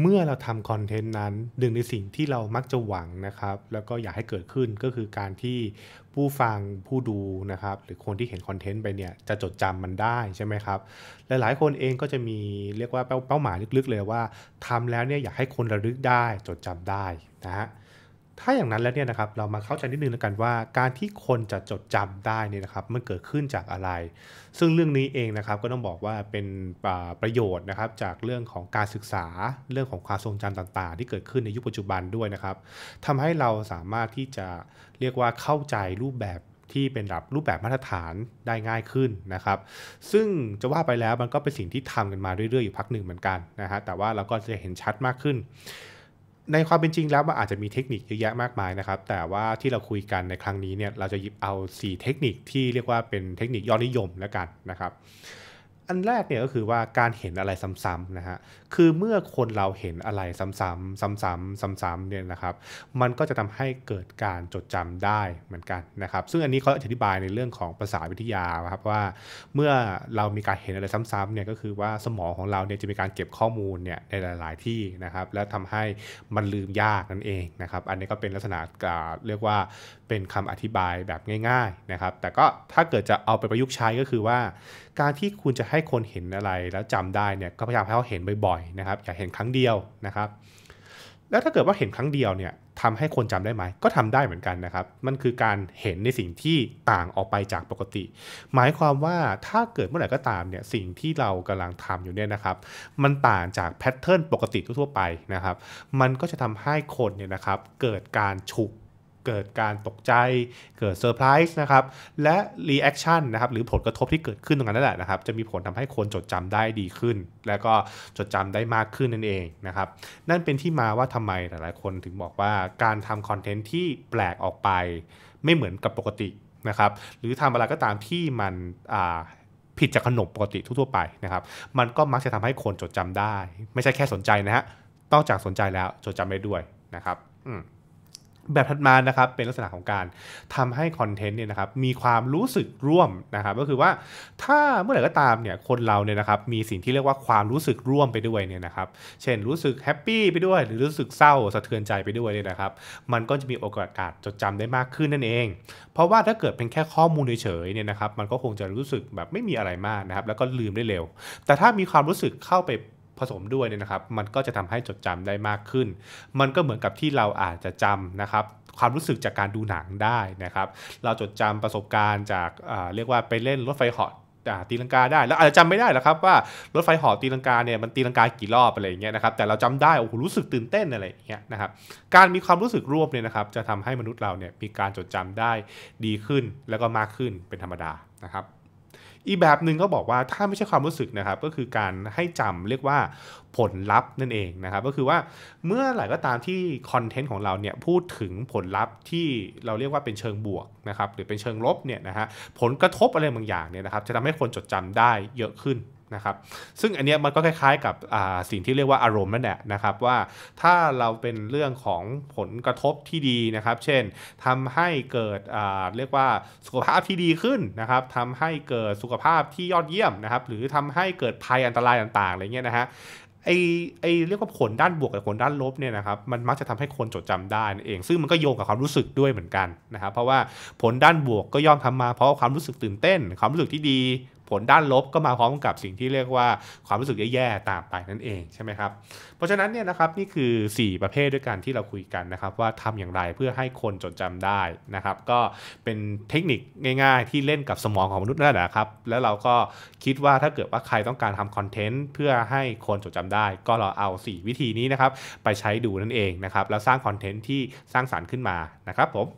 เมื่อเราทำคอนเทนต์นั้นหนึ่งในสิ่งที่เรามักจะหวังนะครับ แล้วก็อยากให้เกิดขึ้นก็คือการที่ผู้ฟังผู้ดูนะครับ หรือคนที่เห็นคอนเทนต์ไปเนี่ยจะจดจำมันได้ใช่ไหมครับลหลายๆคนเองก็จะมีเรียกว่าเป้าหมายลึกๆเลยว่าทำแล้วเนี่ยอยากให้คนระลึกได้จดจำได้นะฮะถ้าอย่างนั้นแล้วเนี่ยนะครับเรามาเข้าใจนิดนึงแล้วกันว่า การที่คนจะจดจำได้เนี่ยนะครับ มันเกิดขึ้นจากอะไร ซึ่งเรื่องนี้เองนะครับก็ต้องบอกว่าเป็นประโยชน์นะครับจากเรื่องของการศึกษาเรื่องของความทรงจำต่าง ๆ ที่เกิดขึ้นในยุคปัจจุบันด้วยนะครับทำให้เราสามารถที่จะเรียกว่าเข้าใจรูปแบบที่เป็นแบบรูปแบบมาตรฐานได้ง่ายขึ้นนะครับซึ่งจะว่าไปแล้วมันก็เป็นสิ่งที่ทำกันมาเรื่อยๆอยู่พักหนึ่งเหมือนกันนะฮะแต่ว่าเราก็จะเห็นชัดมากขึ้นในความเป็นจริงแล้วมันอาจจะมีเทคนิคเยอะแยะมากมายนะครับ แต่ว่าที่เราคุยกันในครั้งนี้เนี่ยเราจะหยิบเอา 4 เทคนิคที่เรียกว่าเป็นเทคนิคยอดนิยมแล้วกันนะครับอันแรกเนี่ยก็คือว่าการเห็นอะไรซ้ำๆนะฮะ คือเมื่อคนเราเห็นอะไรซ้ำๆซ้ำๆซ้ำๆเนี่ยนะครับ มันก็จะทำให้เกิดการจดจำได้เหมือนกันนะครับ ซึ่งอันนี้เขาอธิบายในเรื่องของภาษาวิทยาครับว่า เมื่อเรามีการเห็นอะไรซ้ำๆเนี่ยก็คือว่าสมองของเราเนี่ยจะมีการเก็บข้อมูลเนี่ยในหลายๆที่นะครับและทำให้มันลืมยากนั่นเองนะครับ อันนี้ก็เป็นลักษณะเรียกว่าเป็นคำอธิบายแบบง่ายๆนะครับ แต่ก็ถ้าเกิดจะเอาไปประยุกต์ใช้ก็คือว่าการที่คุณจะใหให้คนเห็นอะไรแล้วจำได้เนี่ยก็พยายามให้เขาเห็นบ่อย ๆ นะครับอย่าเห็นครั้งเดียวนะครับ แล้วถ้าเกิดว่าเห็นครั้งเดียวเนี่ยทำให้คนจำได้ไหมก็ทำได้เหมือนกันนะครับมันคือการเห็นในสิ่งที่ต่างออกไปจากปกติ หมายความว่าถ้าเกิดเมื่อไหร่ก็ตามเนี่ยสิ่งที่เรากำลังทำอยู่เนี่ยนะครับ มันต่างจากแพทเทิร์นปกติทั่วไปนะครับ มันก็จะทำให้คนเนี่ยนะครับเกิดการฉุกเกิดการตกใจเกิดเซอร์ไพรส์นะครับ และรีแอคชั่นนะครับ หรือผลกระทบที่เกิดขึ้นตรงนั้นนั่นแหละนะครับ จะมีผลทำให้คนจดจำได้ดีขึ้น และก็จดจำได้มากขึ้นนั่นเองนะครับ นั่นเป็นที่มาว่าทำไมหลายๆคนถึงบอกว่าการทำคอนเทนต์ที่แปลกออกไปไม่เหมือนกับปกตินะครับ หรือทำอะไรก็ตามที่มันผิดจากขนมปกติทั่วไปนะครับ มันก็มักจะทำให้คนจดจำได้ ไม่ใช่แค่สนใจนะฮะนอกจากสนใจแล้วจดจำได้ด้วยนะครับ อืมแบบถัดมานะครับ เป็นลักษณะของการทำให้คอนเทนต์เนี่ยนะครับมีความรู้สึกร่วมนะครับก็คือว่าถ้าเมื่อไหร่ก็ตามเนี่ยคนเราเนี่ยนะครับมีสิ่งที่เรียกว่าความรู้สึกร่วมไปด้วยเนี่ยนะครับเช่นรู้สึกแฮปปี้ไปด้วย หรือรู้สึกเศร้าสะเทือนใจไปด้วยเนี่ยนะครับ มันก็จะมีโอกาสาจดจำได้มากขึ้นนั่นเอง เพราะว่าถ้าเกิดเป็นแค่ข้อมูลเฉยๆเนี่ยนะครับมันก็คงจะรู้สึกแบบไม่มีอะไรมากนะครับแล้วก็ลืมได้เร็ว แต่ถ้ามีความรู้สึกเข้าไปผสมด้วยเนี่ยนะครับมันก็จะทำให้จดจำได้มากขึ้น มันก็เหมือนกับที่เราอาจจะจำนะครับ ความรู้สึกจากการดูหนังได้นะครับ เราจดจำประสบการณ์จากเรียกว่าไปเล่นรถไฟเหาะตีลังกาได้ แล้วอาจจะจำไม่ได้แล้วครับว่ารถไฟหอตีลังกาเนี่ยมันตีลังกากี่รอบอะไรอย่างเงี้ยนะครับ แต่เราจำได้โอ้โหรู้สึกตื่นเต้นอะไรอย่างเงี้ยนะครับ การมีความรู้สึกร่วมเนี่ยนะครับ จะทำให้มนุษย์เราเนี่ยมีการจดจำได้ดีขึ้นแล้วก็มากขึ้นเป็นธรรมดานะครับอีกแบบหนึ่งก็บอกว่าถ้าไม่ใช่ความรู้สึกนะครับก็คือการให้จำเรียกว่าผลลัพธ์นั่นเองนะครับก็คือว่าเมื่อไหร่ก็ตามที่คอนเทนต์ของเราเนี่ยพูดถึงผลลัพธ์ที่เราเรียกว่าเป็นเชิงบวกนะครับหรือเป็นเชิงลบเนี่ยนะฮะผลกระทบอะไรบางอย่างเนี่ยนะครับจะทำให้คนจดจำได้เยอะขึ้นนะครับซึ่งอันนี้มันก็คล้ายๆกับสิ่งที่เรียกว่าอารมณ์นั่นแหละนะครับว่าถ้าเราเป็นเรื่องของผลกระทบที่ดีนะครับ เช่นทำให้เกิดเรียกว่าสุขภาพที่ดีขึ้นนะครับทำให้เกิดสุขภาพที่ยอดเยี่ยมนะครับหรือทำให้เกิดภัยอันตรายต่างๆอะไรเงี้ยนะฮะไอ้ไอ้เรียกว่าผลด้านบวกกับผลด้านลบเนี่ยนะครับมันมักจะทำให้คนจดจำได้นั่นเอง ซึ่งมันก็โยงกับความรู้สึกด้วยเหมือนกันนะครับเพราะว่าผลด้านบวกก็ย่อมทำมาเพราะความรู้สึกตื่นเต้นความรู้สึกที่ดีผลด้านลบก็มาพร้อมกับสิ่งที่เรียกว่าความรู้สึกแย่ๆตามไปนั่นเองใช่ไหมครับ เพราะฉะนั้นเนี่ยนะครับนี่คือ 4 ประเภทด้วยกันที่เราคุยกันนะครับ ว่าทำอย่างไรเพื่อให้คนจดจำได้นะครับ ก็เป็นเทคนิคง่ายๆที่เล่นกับสมองของมนุษย์นั่นแหละครับ แล้วเราก็คิดว่าถ้าเกิดว่าใครต้องการทำคอนเทนต์เพื่อให้คนจดจำได้ ก็เราเอา 4 วิธีนี้นะครับไปใช้ดูนั่นเองนะครับแล้วสร้างคอนเทนต์ที่สร้างสารรค์ขึ้นมานะครับ ผม